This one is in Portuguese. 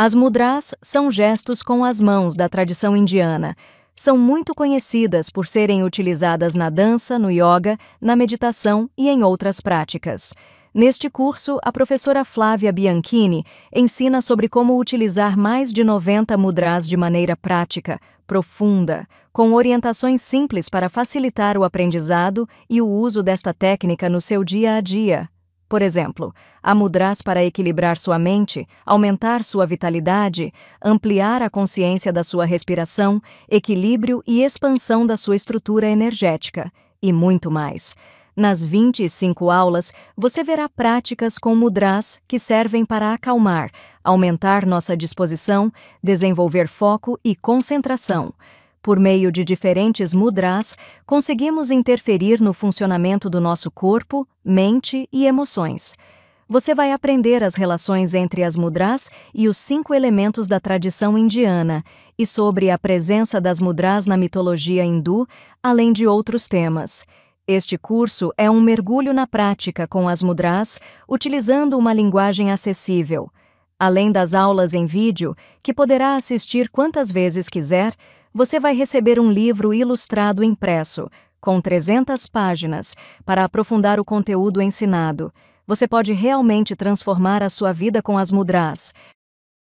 As mudras são gestos com as mãos da tradição indiana. São muito conhecidas por serem utilizadas na dança, no yoga, na meditação e em outras práticas. Neste curso, a professora Flávia Bianchini ensina sobre como utilizar mais de 90 mudras de maneira prática, profunda, com orientações simples para facilitar o aprendizado e o uso desta técnica no seu dia a dia. Por exemplo, a mudras para equilibrar sua mente, aumentar sua vitalidade, ampliar a consciência da sua respiração, equilíbrio e expansão da sua estrutura energética, e muito mais. Nas 25 aulas, você verá práticas com mudras que servem para acalmar, aumentar nossa disposição, desenvolver foco e concentração. Por meio de diferentes mudras, conseguimos interferir no funcionamento do nosso corpo, mente e emoções. Você vai aprender as relações entre as mudras e os cinco elementos da tradição indiana, e sobre a presença das mudras na mitologia hindu, além de outros temas. Este curso é um mergulho na prática com as mudras, utilizando uma linguagem acessível. Além das aulas em vídeo, que poderá assistir quantas vezes quiser, você vai receber um livro ilustrado impresso, com 300 páginas, para aprofundar o conteúdo ensinado. Você pode realmente transformar a sua vida com as mudras.